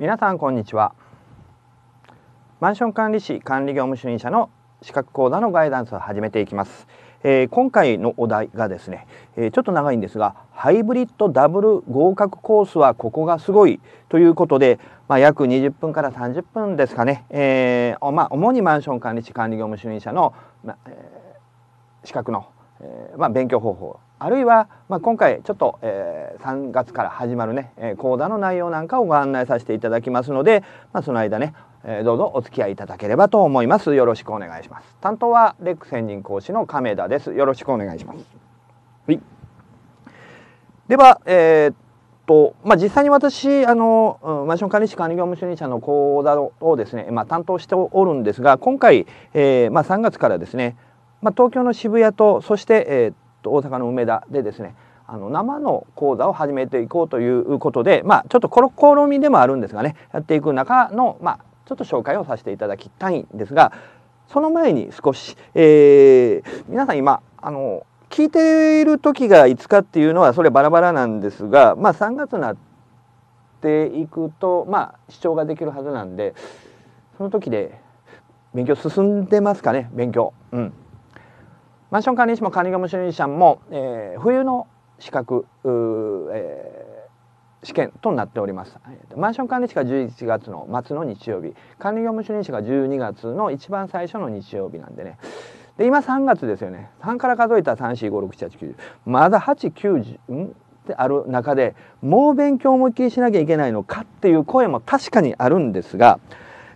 皆さんこんにちはマンション管理士管理業務主任者の資格講座のガイダンスを始めていきます、えー、今回のお題がですね、えー、ちょっと長いんですがハイブリッドダブル合格コースはここがすごいということで、まあ、約20分から30分ですかね、えー、まあ、主にマンション管理士管理業務主任者の、まあ、え資格の、えまあ、勉強方法あるいは、まあ、今回ちょっと、えー、3月から始まるね、えー、講座の内容なんかをご案内させていただきますので、まあ、その間ね、えー、どうぞお付き合いいただければと思います。よろしくお願いします。担当はレック専任講師の亀田です。よろしくお願いします。はい。では、えー、と、まあ、実際に私、あの、マンション管理士管理業務主任者の講座をですね、まあ、担当しておるんですが、今回、えー、まあ、3月からですね、まあ、東京の渋谷と、そして、えー、大阪の梅田でですねあの生の講座を始めていこうということで、まあ、ちょっと試みでもあるんですがねやっていく中の、まあ、ちょっと紹介をさせていただきたいんですがその前に少し、えー、皆さん今あの聞いている時がいつかっていうのはそれバラバラなんですが、まあ、3月になっていくと、まあ、視聴ができるはずなんでその時で勉強進んでますかね勉強。うんマンション管理士も管理務主任者も、えー、冬の資格、えー、試験となっております、マンション管理士が11月の末の日曜日管理業務主任者が12月の一番最初の日曜日なんでねで今3月ですよね3から数えた3456789まだ890んってある中でもう勉強思いっきりしなきゃいけないのかっていう声も確かにあるんですが、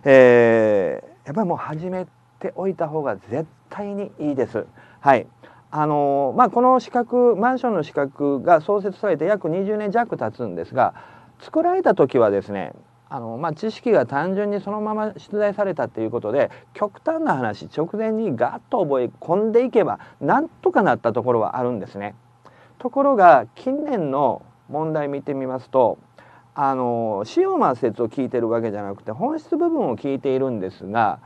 えー、やっぱりもう始めておいた方が絶対にいいです。はいあのまあ、この資格マンションの資格が創設されて約20年弱経つんですが作られた時はですねあの、まあ、知識が単純にそのまま出題されたっていうことで極端な話直前にガッと覚え込んでいけばなんとかなったところはあるんですね。ところが近年の問題見てみますとあの使用説を聞いてるわけじゃなくて本質部分を聞いているんですが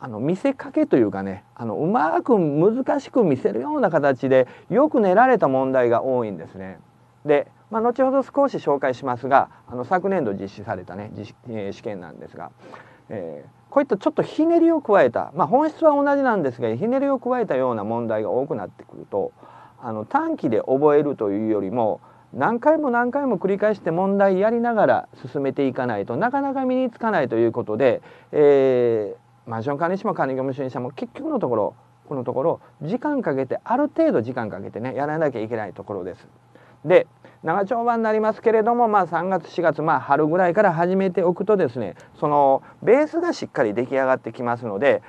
あの見せかけというかねあのうまく難しく見せるような形でよく練られた問題が多いんですね。で、まあ、後ほど少し紹介しますがあの昨年度実施されたね、え試験なんですが、えー、こういったちょっとひねりを加えた、まあ、本質は同じなんですがひねりを加えたような問題が多くなってくるとあの短期で覚えるというよりも何回も何回も繰り返して問題やりながら進めていかないとなかなか身につかないということで、えーマンション管理士も管理業務主任者も結局のところこのところ時間かけてある程度時間かけてねやらなきゃいけないところです。で長丁場になりますけれども、まあ、3月4月、まあ、春ぐらいから始めておくとですねそのベースがしっかり出来上がってきますので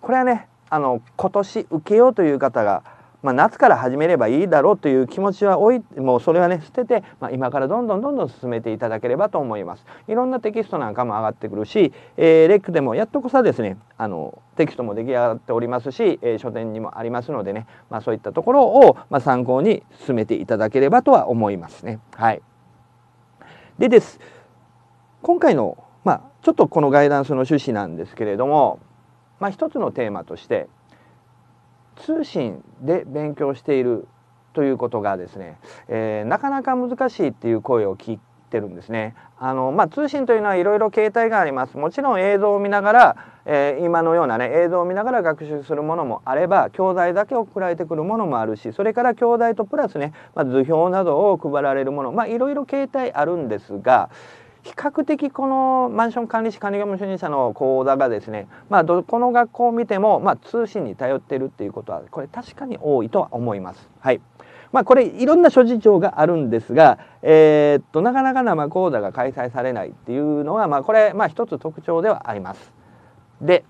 これはねあの今年受けようという方がまあ、夏から始めればいいだろうという気持ちはおいもうそれはね捨てて、まあ、今からどんどんどんどん進めていただければと思います。いろんなテキストなんかも上がってくるし、えー、レックでもやっとこさですねあのテキストも出来上がっておりますし、えー、書店にもありますのでね、まあ、そういったところを、まあ、参考に進めていただければとは思いますね。はい、でです今回の、まあ、ちょっとこのガイダンスの趣旨なんですけれども、まあ、一つのテーマとして「通信で勉強しているということがですね、えー、なかなか難しいっていう声を聞いてるんですね。あのまあ、通信というのはいろいろ携帯があります。もちろん映像を見ながら、えー、今のようなね映像を見ながら学習するものもあれば教材だけ送られてくるものもあるしそれから教材とプラスね、まあ、図表などを配られるものまあいろいろ携帯あるんですが、比較的このマンション管理士管理業務主任者の講座がですね、まあ、どこの学校を見ても、まあ、通信に頼ってるっていうことはこれ確かに多いとは思います。はいまあ、これいろんな諸事情があるんですが、えー、っとなかなか生講座が開催されないっていうのは、まあ、これ、まあ、一つ特徴ではあります。で、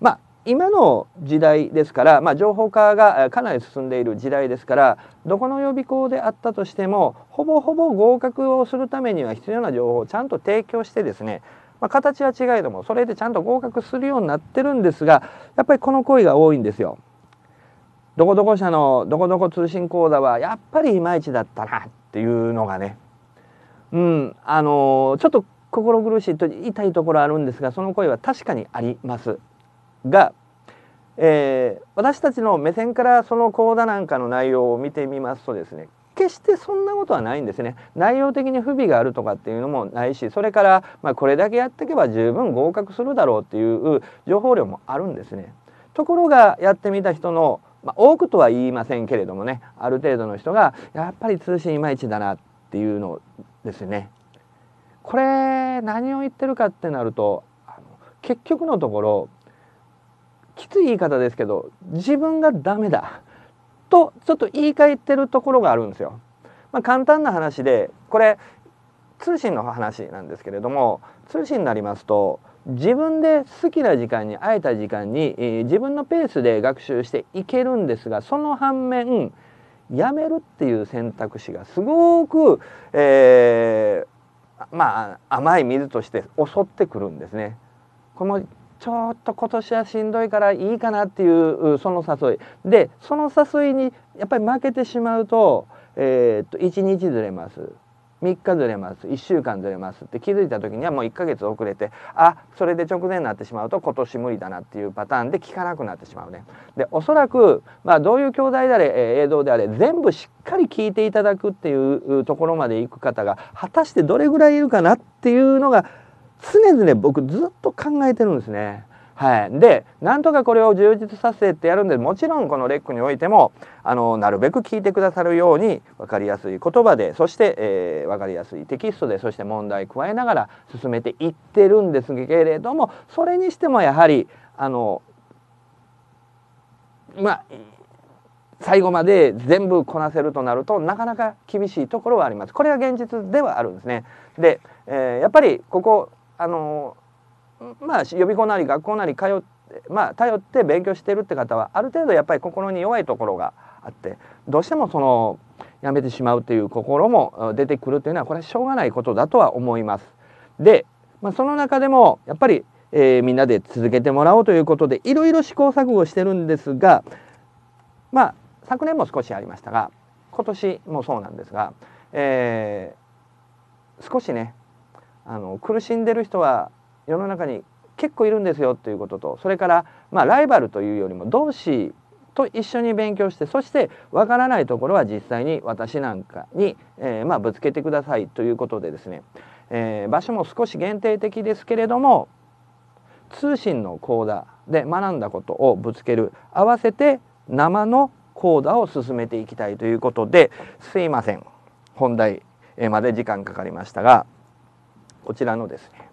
まあ、今の時代ですから、まあ、情報化がかなり進んでいる時代ですからどこの予備校であったとしてもほぼほぼ合格をするためには必要な情報をちゃんと提供してですねまあ、形は違えどもそれでちゃんと合格するようになってるんですがやっぱりこの声が多いんですよ。どこどこ社のどこどこ通信講座はやっぱりいまいちだったなっていうのがねうんあのー、ちょっと心苦しいと痛いところあるんですがその声は確かにありますがえー、私たちの目線からその講座なんかの内容を見てみますとですね決してそんなことはないんですね内容的に不備があるとかっていうのもないしそれから、まあ、これだけやっていけば十分合格するだろうっていう情報量もあるんですねところがやってみた人の、まあ、多くとは言いませんけれどもねある程度の人がやっぱり通信いまいちだなっていうのですねこれ何を言ってるかってなると結局のところきつい言い方ですけど自分がダメだとちょっと言い換えてるところがあるんですよ。まあ、簡単な話でこれ通信の話なんですけれども通信になりますと自分で好きな時間に会えた時間に、えー、自分のペースで学習していけるんですがその反面やめるっていう選択肢がすごく、えー、まあ甘い水として襲ってくるんですね。これもちょっと今年はしんどいからいいかなっていうその誘いでその誘いにやっぱり負けてしまうと,、えー、っと1日ずれます3日ずれます1週間ずれますって気づいた時にはもう1ヶ月遅れてあそれで直前になってしまうと今年無理だなっていうパターンで聞かなくなってしまうね。でおそらく、まあ、どういう兄弟であれ、えー、映像であれ全部しっかり聞いていただくっていうところまで行く方が果たしてどれぐらいいるかなっていうのが常々僕ずっと考えてるんですね。はい、でなんとかこれを充実させてやるんでもちろんこのレックにおいてもあのなるべく聞いてくださるように分かりやすい言葉でそして、えー、分かりやすいテキストでそして問題加えながら進めていってるんですけれどもそれにしてもやはりあのまあ最後まで全部こなせるとなるとなかなか厳しいところはあります。これは現実ではあるんですね。で、えー、やっぱりここあのまあ予備校なり学校なり通ってまあ頼って勉強してるって方はある程度やっぱり心に弱いところがあってどうしてもそのやめてしまうという心も出てくるというのはこれはしょうがないことだとは思います。で、まあ、その中でもやっぱり、えー、みんなで続けてもらおうということでいろいろ試行錯誤してるんですがまあ昨年も少しありましたが今年もそうなんですが、えー、少しねあの苦しんでる人は世の中に結構いるんですよということとそれから、まあ、ライバルというよりも同志と一緒に勉強してそしてわからないところは実際に私なんかに、えー、まあ、ぶつけてくださいということでですね、えー、場所も少し限定的ですけれども通信の講座で学んだことをぶつける合わせて生の講座を進めていきたいということですいません本題まで時間かかりましたが。こちらのですね、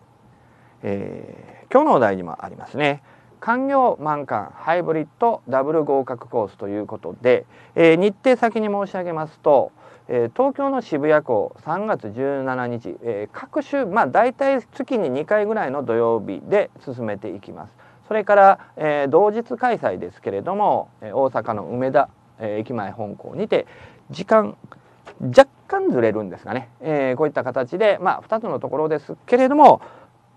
えー、今日のお題にもありますね官業満貫ハイブリッドダブル合格コースということで、えー、日程先に申し上げますと、えー、東京の渋谷港3月17日、えー、各週まあ大体月に2回ぐらいの土曜日で進めていきますそれから、えー、同日開催ですけれども、え大阪の梅田、えー、駅前本校にて時間若干ずれるんですがね、えー、こういった形で、まあ、2つのところですけれども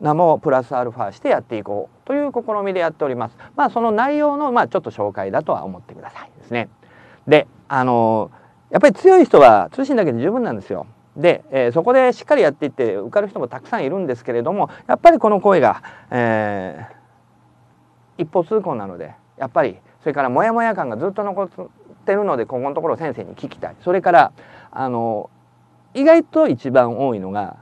名もプラスアルファしてやっていこうという試みでやっております。まあ、その内容の、まあ、ちょっと紹介だとは思ってくださいですね。で、あのー、やっぱり強い人は通信だけで十分なんですよ。で、えー、そこでしっかりやっていって受かる人もたくさんいるんですけれどもやっぱりこの声が、えー、一方通行なのでやっぱりそれからモヤモヤ感がずっと残ってるのでここのところ先生に聞きたいそれからあの意外と一番多いのが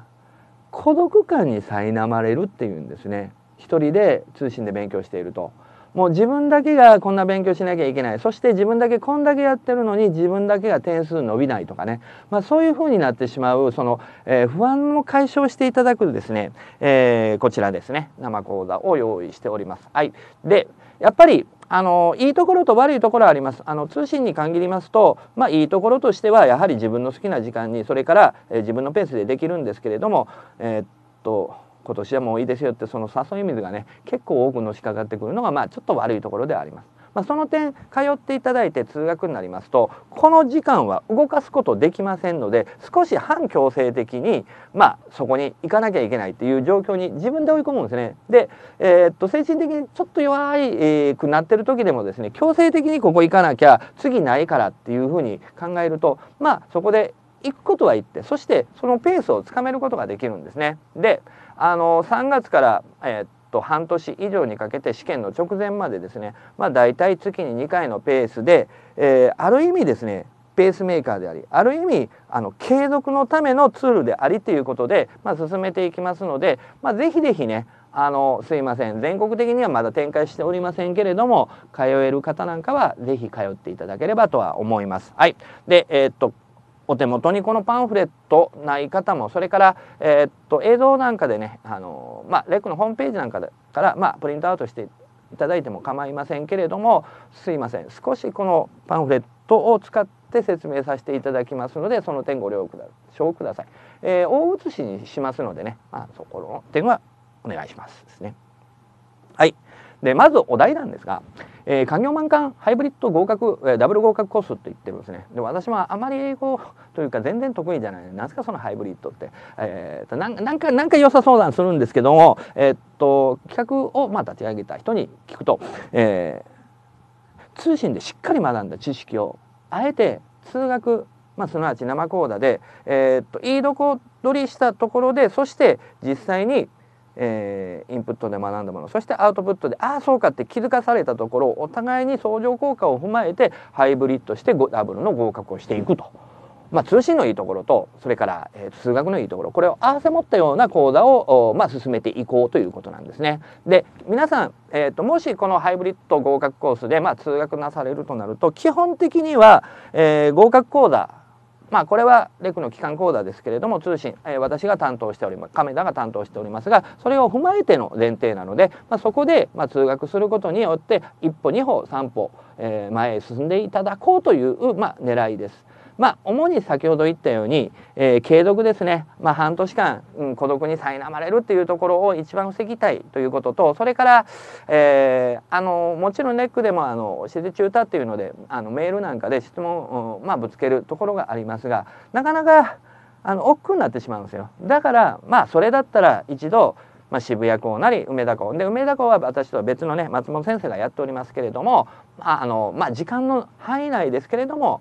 孤独感に苛まれるっていうんですね一人で通信で勉強しているともう自分だけがこんな勉強しなきゃいけないそして自分だけこんだけやってるのに自分だけが点数伸びないとかね、まあ、そういうふうになってしまうその、えー、不安を解消していただくですね、えー、こちらですね生講座を用意しております。はい、でやっぱりあのいいところと悪いところありますあの通信に限りますと、まあ、いいところとしてはやはり自分の好きな時間にそれから、えー、自分のペースでできるんですけれども、えー、っと今年はもういいですよってその誘い水がね結構多くのしかかってくるのが、まあ、ちょっと悪いところではあります。まあ、その点通っていただいて通学になりますとこの時間は動かすことできませんので少し反強制的に、まあ、そこに行かなきゃいけないっていう状況に自分で追い込むんですね。で、えー、っと精神的にちょっと弱い、えー、くなってる時でもですね強制的にここ行かなきゃ次ないからっていうふうに考えるとまあそこで行くことは行ってそしてそのペースをつかめることができるんですね。であの3月から、えー、っと半年以上にかけて試験の直前までですね、まあ、大体月に2回のペースで、えー、ある意味ですねペースメーカーでありある意味あの継続のためのツールでありということで、まあ、進めていきますので、まあ、ぜひぜひねあのすいません全国的にはまだ展開しておりませんけれども通える方なんかは是非通っていただければとは思います。はい、で、えー、っとお手元にこのパンフレットない方もそれから、えー、っと映像なんかでね、あのまあ、レックのホームページなんかから、まあ、プリントアウトしていただいても構いませんけれどもすいません少しこのパンフレットを使って説明させていただきますのでその点ご了承ください、えー、大写しにしますのでね、まあ、そこの点はお願いしますですね。はいでまずお題なんですが、えー、家業満貫ハイブリッド合格、えー、ダブル合格コースって言ってるんですねで私もあまり英語というか全然得意じゃないなですかそのハイブリッドって、えー、ななんかなんか良さ相談するんですけども、えー、っと企画をまあ立ち上げた人に聞くと、えー、通信でしっかり学んだ知識をあえて通学まあ、すなわち生講座で、えー、っといいどこ取りしたところでそして実際にえー、インプットで学んだものそしてアウトプットでああそうかって気づかされたところお互いに相乗効果を踏まえてハイブリッドしてダブルの合格をしていくと。まあ、通信のいいところとそれから、えー、数学のいいところこれを合わせ持ったような講座を、まあ、進めていこうということなんですね。で皆さん、えーと、もしこのハイブリッド合格コースで、まあ、通学なされるとなると基本的には、えー、合格講座まあこれはレクの機関コーダーですけれども通信、えー、私が担当しております亀田が担当しておりますがそれを踏まえての前提なので、まあ、そこで、まあ、通学することによって一歩二歩三歩、えー、前へ進んでいただこうという、まあ、狙いです。まあ、主に先ほど言ったように、えー、継続ですね、まあ、半年間、うん、孤独に苛まれるっていうところを一番防ぎたいということとそれから、えー、あのもちろんネックでもあの施設中歌っていうのであのメールなんかで質問を、まあ、ぶつけるところがありますがなかなかあの億劫になってしまうんですよ。だからまあそれだったら一度まあ、渋谷校なり梅田校で梅田校は私とは別のね松本先生がやっておりますけれども、まああのまあ、時間の範囲内ですけれども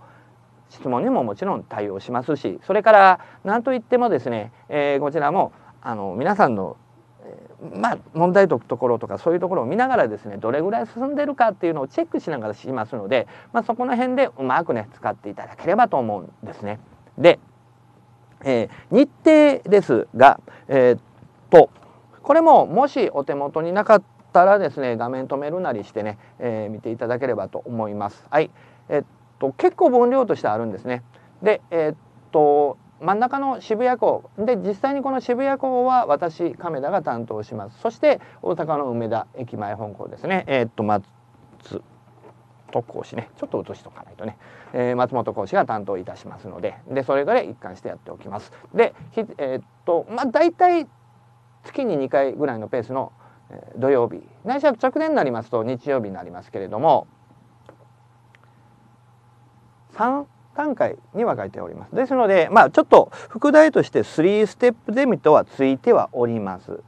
質問にももちろん対応しますしそれから何といってもですね、えー、こちらもあの皆さんのまあ、問題解くところとかそういうところを見ながらですねどれぐらい進んでるかっていうのをチェックしながらしますので、まあ、そこの辺でうまくね使っていただければと思うんですね。で、えー、日程ですが、えー、っとこれももしお手元になかったらですね画面止めるなりしてね、えー、見ていただければと思います。はいえと結構分量としてあるんですね。で、えー、っと真ん中の渋谷港で実際にこの渋谷港は私亀田が担当しますそして大阪の梅田駅前本港ですねえー、っと松本講師ねちょっと写しとかないとね、えー、松本講師が担当いたしますのででそれぞれ一貫してやっておきますでえー、っとまあ大体月に2回ぐらいのペースの土曜日内社直前になりますと日曜日になりますけれども3段階に分かれております。ですので、まあ、ちょっと副題として3ステップゼミとはついてはおります。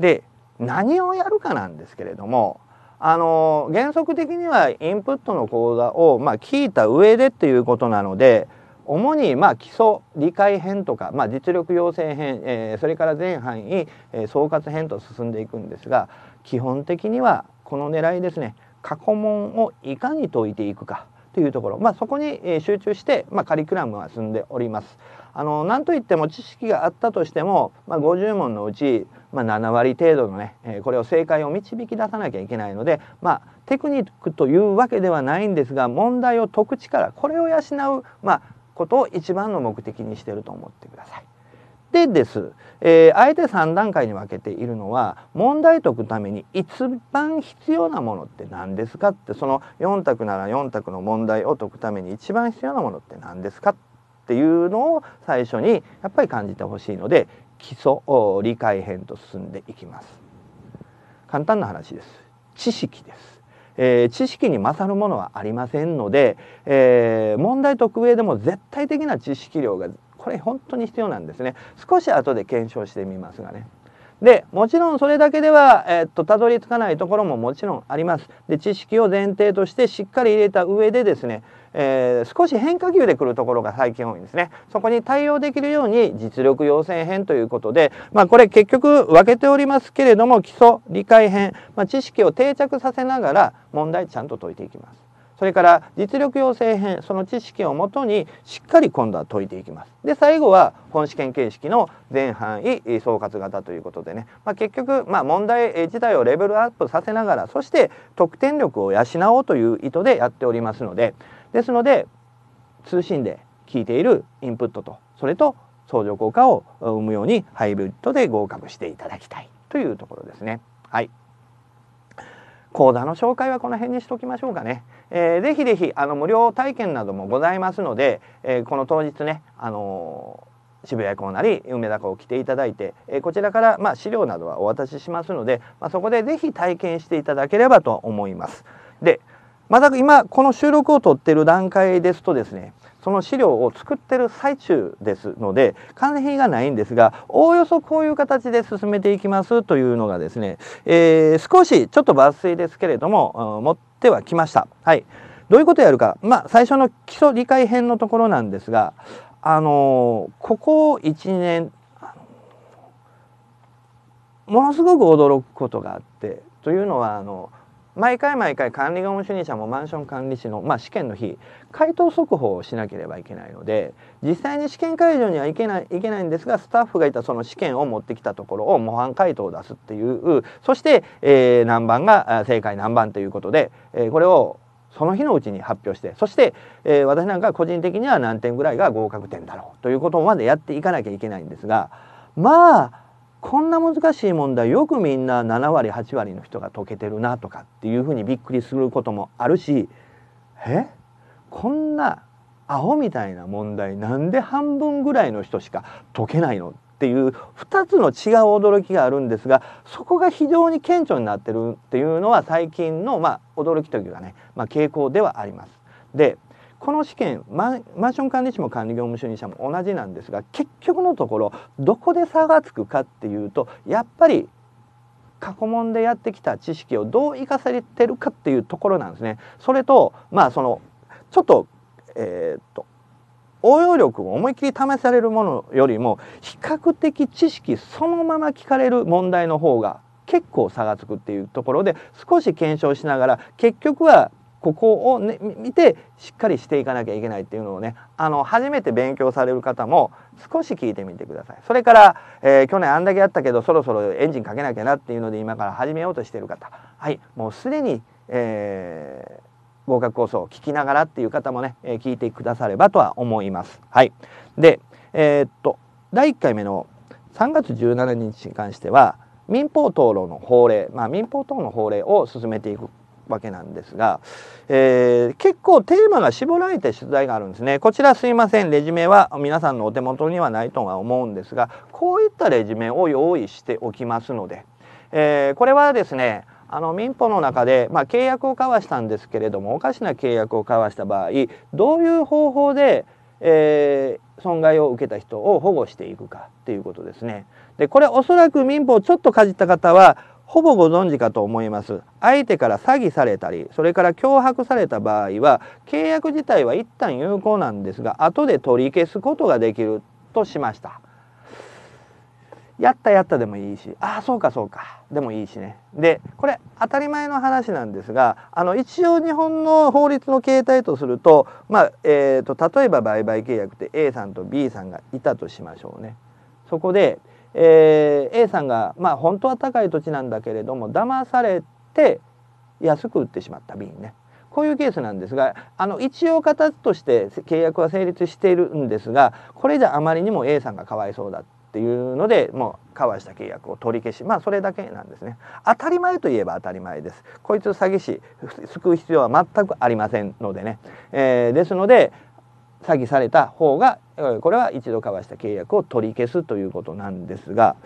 で何をやるかなんですけれどもあの原則的にはインプットの講座を、まあ、聞いた上でっていうことなので主にまあ基礎理解編とか、まあ、実力養成編、えー、それから全範囲、えー、総括編と進んでいくんですが基本的にはこの狙いですね過去問をいかに解いていくかというところ、まあ、そこに、え集中して、まあ、カリキュラムは進んでおります。あの何といっても知識があったとしても、まあ、50問のうち、まあ、7割程度のね、えこれを正解を導き出さなきゃいけないので、まあ、テクニックというわけではないんですが問題を解く力これを養う、まことを一番の目的にしてると思ってください。でです、えー、あえて3段階に分けているのは問題解くために一番必要なものって何ですかってその4択なら4択の問題を解くために一番必要なものって何ですかっていうのを最初にやっぱり感じてほしいので基礎理解編と進んでいきます簡単な話です知識ですえー、知識に勝るものはありませんので、えー、問題解く上でも絶対的な知識量がこれ本当に必要なんですね少し後で検証してみますがねでもちろんそれだけでは、えっとたどり着かないところももちろんありますで知識を前提としてしっかり入れた上でですね、えー、少し変化球でくるところが最近多いんですねそこに対応できるように実力要請編ということでまあこれ結局分けておりますけれども基礎理解編、まあ、知識を定着させながら問題ちゃんと解いていきますそれから実力養成編その知識をもとにしっかり今度は解いていきますで最後は本試験形式の全範囲総括型ということでね、まあ、結局、まあ、問題自体をレベルアップさせながらそして得点力を養おうという意図でやっておりますのでですので通信で聞いているインプットとそれと相乗効果を生むようにハイブリッドで合格していただきたいというところですね。はい講座の紹介はこの辺にしときましょうかね。えー、ぜひぜひあの無料体験などもございますので、えー、この当日ね、あのー、渋谷校なり梅田校を来ていただいて、えー、こちらから、まあ、資料などはお渡ししますので、まあ、そこでぜひ体験していただければと思います。でまた今この収録を撮ってる段階ですとですねその資料を作ってる最中ですので関成品がないんですがおおよそこういう形で進めていきますというのがですね、えー、少しちょっと抜粋ですけれども持ってはきました。はい、どういうことやるか、まあ、最初の基礎理解編のところなんですが、あのー、ここ1年ものすごく驚くことがあってというのはあの毎回毎回管理業務主任者もマンション管理士の、まあ、試験の日回答速報をしなければいけないので実際に試験会場には行けないいけないんですがスタッフがいたその試験を持ってきたところを模範回答を出すっていうそして、えー、何番が正解何番ということで、えー、これをその日のうちに発表してそして、えー、私なんか個人的には何点ぐらいが合格点だろうということまでやっていかなきゃいけないんですがまあこんな難しい問題よくみんな7割8割の人が解けてるなとかっていうふうにびっくりすることもあるしえこんなアホみたいな問題なんで半分ぐらいの人しか解けないのっていう2つの違う驚きがあるんですがそこが非常に顕著になってるっていうのは最近のまあ驚きというかね、まあ、傾向ではあります。でこの試験マンション管理士も管理業務主任者も同じなんですが結局のところどこで差がつくかっていうとやっぱり過去問でやってきた知識をどう生かされてるかっていうところなんですね。それとまあそのちょっと,、えー、っと応用力を思いっきり試されるものよりも比較的知識そのまま聞かれる問題の方が結構差がつくっていうところで少し検証しながら結局はここを、ね、見てしっかりしていかなきゃいけないっていうのをねあの初めて勉強される方も少し聞いてみてくださいそれから、えー、去年あんだけやったけどそろそろエンジンかけなきゃなっていうので今から始めようとしてる方はいもうすでに、えー、合格構想を聞きながらっていう方もね、えー、聞いてくださればとは思いますはいでえー、っと第1回目の3月17日に関しては民法討論の法令、まあ、民法等の法令を進めていくわけなんですが、えー、結構テーマが絞られて取材があるんですね。こちらすいませんレジュメは皆さんのお手元にはないとは思うんですがこういったレジュメを用意しておきますので、えー、これはですねあの民法の中で、まあ、契約を交わしたんですけれどもおかしな契約を交わした場合どういう方法で、えー、損害を受けた人を保護していくかということですね。でこれおそらく民法ちょっとかじった方はほぼご存知かと思います相手から詐欺されたりそれから脅迫された場合は契約自体は一旦有効なんですが後で取り消すことができるとしましたやったやったでもいいしああそうかそうかでもいいしねでこれ当たり前の話なんですがあの一応日本の法律の形態とすると,、まあえーと、例えば売買契約って A さんと B さんがいたとしましょうね。そこでえー、A さんがまあ本当は高い土地なんだけれども騙されて安く売ってしまった便ねこういうケースなんですがあの一応形として契約は成立しているんですがこれじゃあまりにも A さんがかわいそうだっていうのでもう交わした契約を取り消しまあそれだけなんですね当たり前といえば当たり前ですこいつ詐欺師救う必要は全くありませんのでね、えー、ですので詐欺された方がこれは一度交わした契約を取り消すということなんですが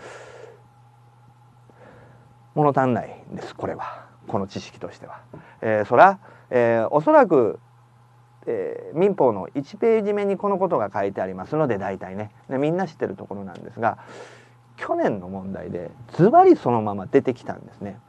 物足んないんですこれはこの知識としては。えー、そら、えー、おそらく、えー、民法の1ページ目にこのことが書いてありますので大体ねでみんな知ってるところなんですが去年の問題でズバリそのまま出てきたんですね。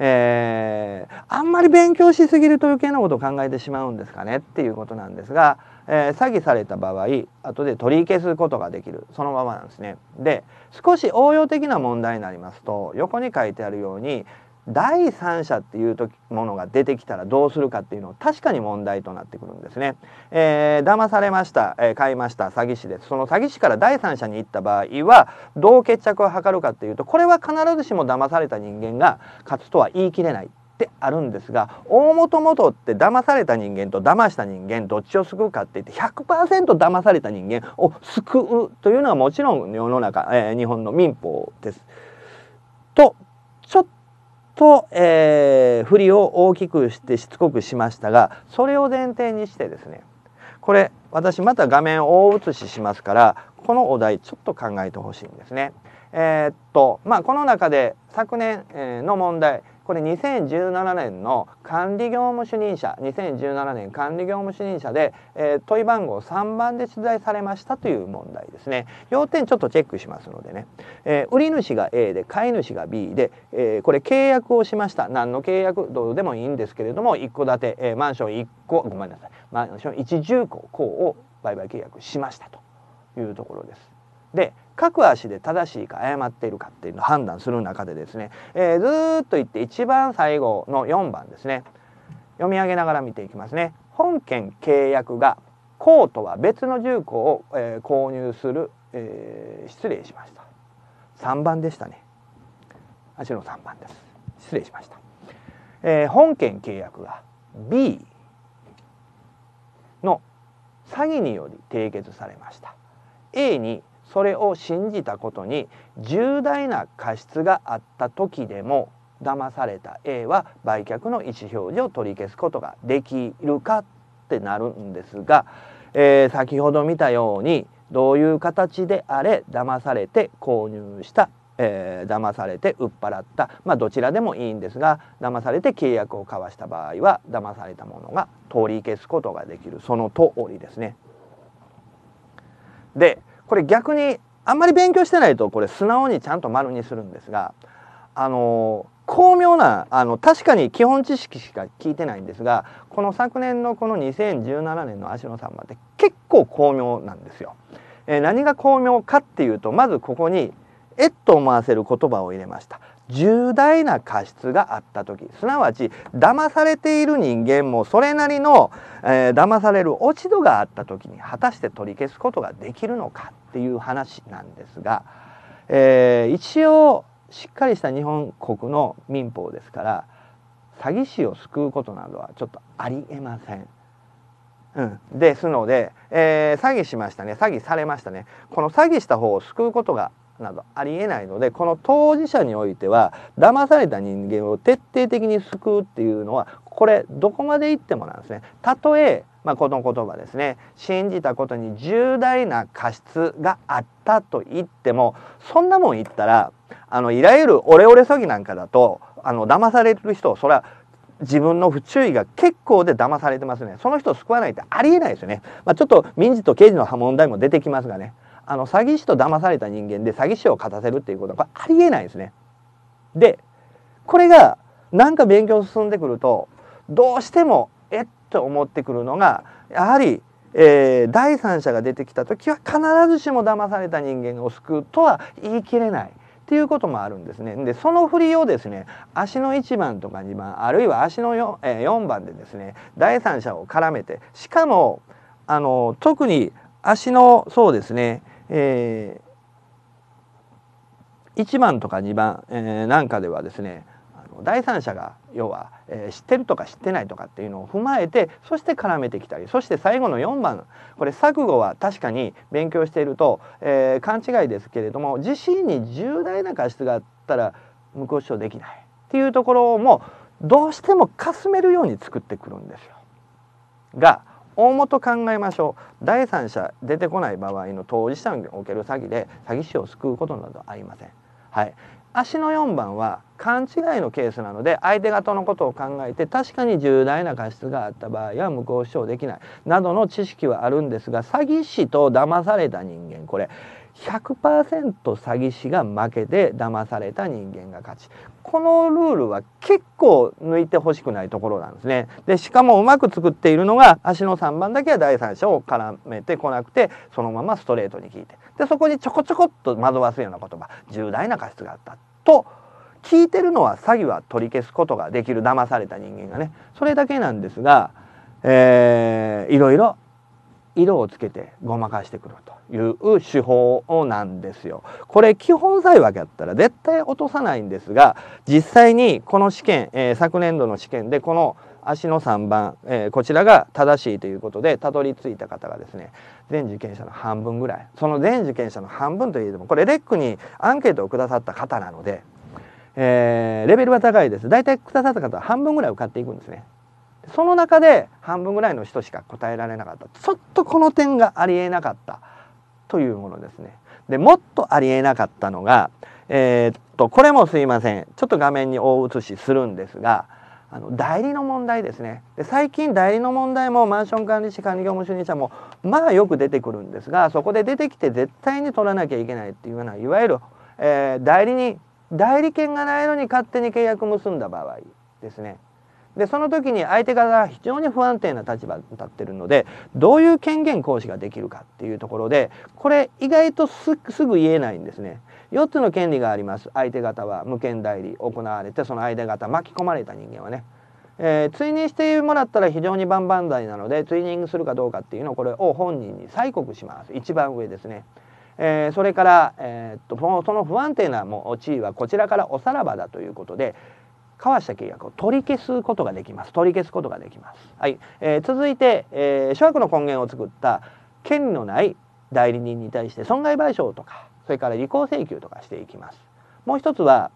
えー、あんまり勉強しすぎると余計なことを考えてしまうんですかねっていうことなんですがえー、詐欺された場合後で取り消すことができるそのままなんですね。で少し応用的な問題になりますと横に書いてあるように第三者っていう時ものが出てきたらどうするかっていうのを確かに問題となってくるんですね。えー、騙されました、えー、買いました詐欺師ですその詐欺師から第三者に行った場合はどう決着を図るかっていうとこれは必ずしも騙された人間が勝つとは言い切れないってあるんですが大元元って騙された人間と騙した人間どっちを救うかって言って100%騙された人間を救うというのはもちろん世の中、えー、日本の民法です。とちょっと、えー、振りを大きくしてしつこくしましたがそれを前提にしてですねこれ私また画面大写ししますからこのお題ちょっと考えてほしいんですね。えー、っとまあこの中で昨年の問題これ2017年の管理業務主任者2017年管理業務主任者で、えー、問い番号3番で取材されましたという問題ですね要点ちょっとチェックしますのでね、えー、売主が A で買い主が B で、えー、これ契約をしました何の契約どうでもいいんですけれども一戸建て、えー、マンション1個ごめんなさいマンション1住戸こうを売買契約しましたというところです。で各足で正しいか誤っているかっていうのを判断する中でですね、えー、ずっと言って一番最後の4番ですね読み上げながら見ていきますね。本件契約が公とは別の住戸を、えー、購入する、えー、失礼しました。3番でしたね。足の3番です。失礼しました。えー、本件契約が B の詐欺により締結されました。A にそれを信じたことに重大な過失があった時でも騙された A は売却の意思表示を取り消すことができるかってなるんですが、えー、先ほど見たようにどういう形であれ騙されて購入したえー、騙されて売っ払った、まあ、どちらでもいいんですが騙されて契約を交わした場合は騙されたものが取り消すことができるその通りですね。でこれ逆にあんまり勉強してないとこれ素直にちゃんと丸にするんですがあの巧妙なあの確かに基本知識しか聞いてないんですがこの昨年のこの2017年の芦野さんまで結構巧妙なんですよ。えー、何が巧妙かっていうとまずここに「えっ」と思わせる言葉を入れました。重大な過失があった時すなわち騙されている人間もそれなりの、えー、騙される落ち度があった時に果たして取り消すことができるのかっていう話なんですが、えー、一応しっかりした日本国の民法ですから詐欺師を救うことなどはちょっとありえません。うん、ですので、えー、詐欺しましたね詐欺されましたねこの詐欺した方を救うことがなどありえないのでこの当事者においては騙された人間を徹底的に救うっていうのはこれどこまでいってもなんですね。たとえまあ、この言葉ですね信じたことに重大な過失があったと言ってもそんなもん言ったらあのいわゆるオレオレ詐欺なんかだとあの騙される人それは自分の不注意が結構で騙されてますねその人を救わないってありえないですよね、まあ、ちょっと民事と刑事の問題も出てきますがねあの詐欺師と騙された人間で詐欺師を勝たせるっていうことはありえないですね。でこれがなんか勉強進んでくるとどうしてもえっと思ってくるのがやはり、えー、第三者が出てきた時は必ずしも騙された人間を救うとは言い切れない。っていうこともあるんですね。でその振りをですね足の1番とか2番あるいは足の 4,、え4番でですね第三者を絡めてしかもあの特に足のそうですねえー、1番とか2番、えー、なんかではですね第三者が要は、えー、知ってるとか知ってないとかっていうのを踏まえてそして絡めてきたりそして最後の4番これ錯誤は確かに勉強していると、えー、勘違いですけれども自身に重大な過失があったら無効主張できないっていうところもどうしてもかすめるように作ってくるんですよ。が大元考えましょう第三者出てこない場合の当事者における詐欺で詐欺師を救うことなどありません。はい、足の4番は勘違いのケースなので相手方のことを考えて確かに重大な過失があった場合は無効主張できないなどの知識はあるんですが詐欺師と騙された人間これ100%詐欺師が負けて騙された人間が勝ちこのルールは結構抜いてほしくないところなんですね。でしかもうまく作っているのが足の3番だけは第三者を絡めてこなくてそのままストレートに聞いてでそこにちょこちょこっと惑わすような言葉重大な過失があったと聞いてるのは詐欺は取り消すことができる騙された人間がねそれだけなんですが、えー、いろいろ色をつけてごまかしてくるという手法なんですよ。これ基本財枠やったら絶対落とさないんですが実際にこの試験、えー、昨年度の試験でこの足の3番、えー、こちらが正しいということでたどり着いた方がですね全受験者の半分ぐらいその全受験者の半分といえどもこれレックにアンケートをくださった方なので、えー、レベルは高いです大体くださった方は半分ぐらい受かっていくんですね。その中で半分ぐらいの人しか答えられなかったちょっとこの点がありえなかったというものですね。でもっとありえなかったのが、えー、っとこれもすいませんちょっと画面に大写しするんですがあの代理の問題ですねで最近代理の問題もマンション管理士管理業務主任者もまあよく出てくるんですがそこで出てきて絶対に取らなきゃいけないっていうようないわゆる、えー、代理に代理権がないのに勝手に契約結んだ場合ですね。でその時に相手方が非常に不安定な立場に立ってるのでどういう権限行使ができるかっていうところでこれ意外とすぐ言えないんですね。4つの権利があります相手方は無権代理行われてその相手方巻き込まれた人間はね。えー、追認してもらったら非常に万々歳なので追認するかどうかっていうのをこれを本人に催告します一番上ですね。えー、それから、えー、っとその不安定なもう地位はこちらからおさらばだということで交わした契約を取り消すことができます取り消すことができますはい、えー、続いて、えー、諸悪の根源を作った権利のない代理人に対して損害賠償とかそれから履行請求とかしていきますもう一つは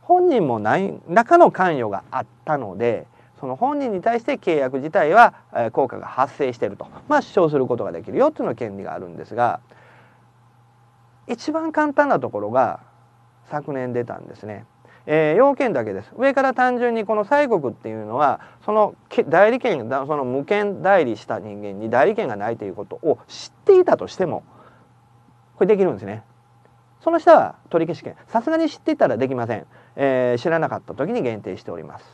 本人も何らかの関与があったのでその本人に対して契約自体は、えー、効果が発生していると、まあ、主張することができるよっていうの権利があるんですが一番簡単なところが昨年出たんですねえー、要件だけです上から単純にこの西国っていうのはその代理権その無権代理した人間に代理権がないということを知っていたとしてもこれできるんですねその下は取消権さすがに知っていたらできません、えー、知らなかった時に限定しております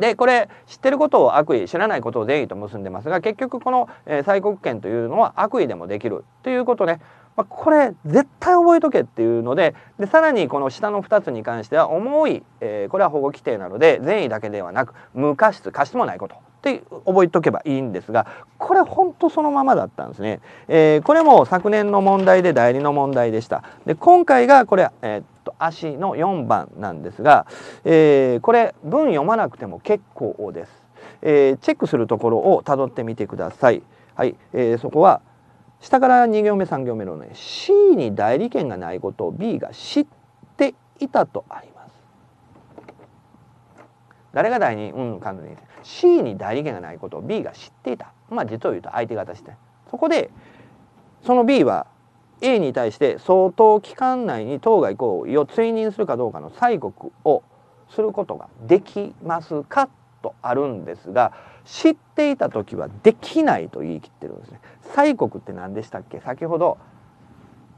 でこれ知ってることを悪意知らないことを善意と結んでますが結局この、えー、最国権というのは悪意でもできるということねまあ、これ絶対覚えとけっていうのででさらにこの下の2つに関しては重い、えー、これは保護規定なので善意だけではなく無過失過失もないことって覚えとけばいいんですがこれほんとそのままだったんですね、えー、これも昨年の問題で代理の問題でしたで今回がこれ、えー、っと足の4番なんですが、えー、これ文読まなくても結構です、えチェックするところをたどってみてくださいはい、えそこは「下から2行目3行目のね C に代理権がないことを B が知っていたとあります。誰が代理うん完全に C に代理権がないことを B が知っていたまあ実を言うと相手方して、そこでその B は A に対して相当期間内に当該行為を追認するかどうかの催告をすることができますかとあるんですが知っていた時はできないと言い切ってるんですね。西国って何でしたっけ先ほど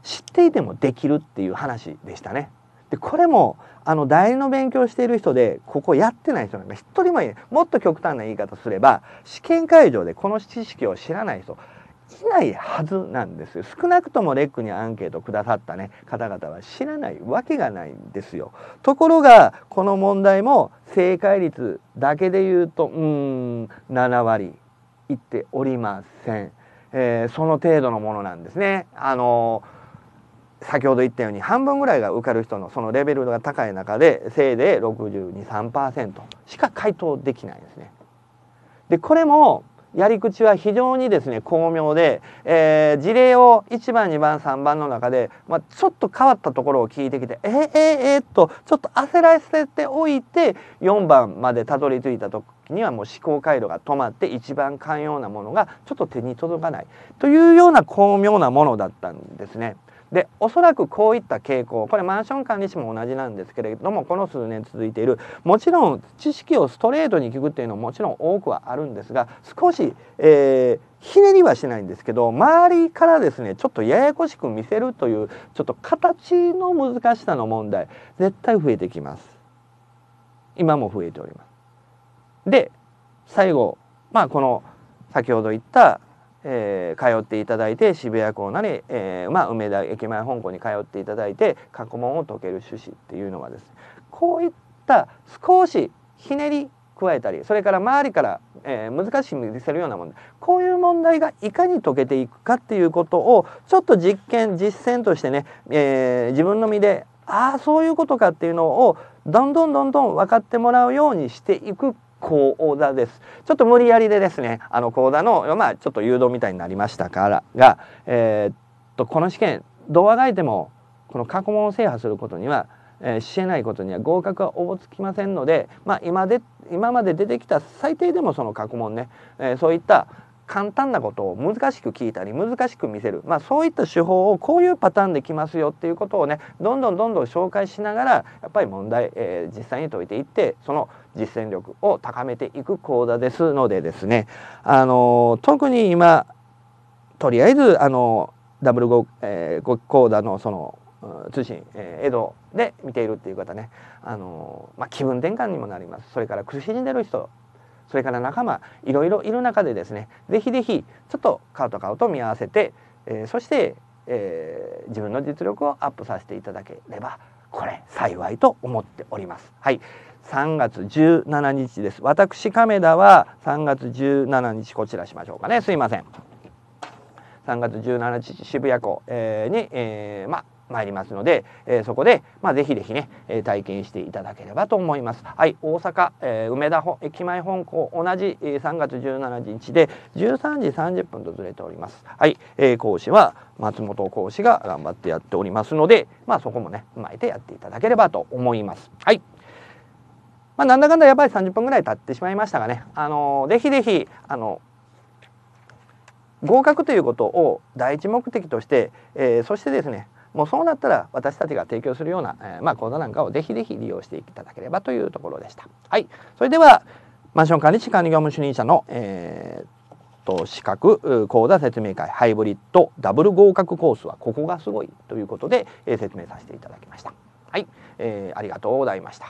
知っていてもできるっていう話でしたね。でこれもあの代理の勉強している人でここやってない人なんか一人もいないもっと極端な言い方すれば試験会場でこの知識を知らない人しないはずなんですよ少なくともレックにアンケートくださったね方々は知らないわけがないんですよところがこの問題も正解率だけで言うとうん7割いっておりません、えー、その程度のものなんですねあのー先ほど言ったように半分ぐらいが受かる人のそのレベルが高い中でせいで623%しか回答できないですね。でこれもやり口は非常にですね巧妙で、えー、事例を1番2番3番の中で、まあ、ちょっと変わったところを聞いてきてえー、えー、えー、とちょっと焦らせておいて4番までたどり着いた時にはもう思考回路が止まって一番寛容なものがちょっと手に届かないというような巧妙なものだったんですね。でおそらくこういった傾向これマンション管理士も同じなんですけれどもこの数年続いているもちろん知識をストレートに聞くっていうのももちろん多くはあるんですが少し、えー、ひねりはしないんですけど周りからですねちょっとややこしく見せるというちょっと形の難しさの問題絶対増えてきます今も増えておりますで最後まあこの先ほど言ったえー、通っていただいて渋谷港なり、えーまあ、梅田駅前本校に通っていただいて過去問を解ける趣旨っていうのはですねこういった少しひねり加えたりそれから周りから、えー、難しい見せるような問題こういう問題がいかに解けていくかっていうことをちょっと実験実践としてね、えー、自分の身でああそういうことかっていうのをどんどんどんどん分かってもらうようにしていく講座です。ちょっと無理やりでですね、あの講座の、まあ、ちょっと誘導みたいになりましたからが、えー、っと、この試験、どうあがいても、この過去問を制覇することには、えー、しえないことには合格はおぼつきませんので、まあ、今で今まで出てきた最低でもその過去問ね、えー、そういった簡単なことを難しく聞いたり難しく見せる、まあ、そういった手法をこういうパターンできますよっていうことをねどんどんどんどん紹介しながらやっぱり問題、えー、実際に解いていってその実践力を高めていく講座ですのでですねあの特に今とりあえずあのダブル語、えー、講座のその通信、えー、江戸で見ているっていう方ね、あのまあ、気分転換にもなりますそれから苦しんでる人それから仲間いろいろいる中でですね是非是非ちょっと顔と顔と見合わせて、えー、そして、えー、自分の実力をアップさせていただければこれ幸いと思っております。はい3月17日です私亀田は3月17日こちらしましょうかねすいません3月17日渋谷港、えー、に、えー、ま参りますので、えー、そこで、まあ、ぜひぜひね、えー、体験していただければと思います。はい、大阪、えー、梅田駅前本校同じ、えー、3月17日で13時30分とずれております。はい、えー、講師は松本講師が頑張ってやっておりますので、まあ、そこもね、踏まえてやっていただければと思います。はい。まあ、なんだかんだやっぱり30分ぐらい経ってしまいましたがね、あのー、ぜひぜひ、あの合格ということを第一目的として、えー、そしてですねもうそうなったら私たちが提供するような、えー、まあ、講座なんかをぜひぜひ利用していただければというところでした。はい、それではマンション管理士管理業務主任者の、えー、と資格講座説明会ハイブリッドダブル合格コースはここがすごいということで、えー、説明させていただきました。はい、えー、ありがとうございました。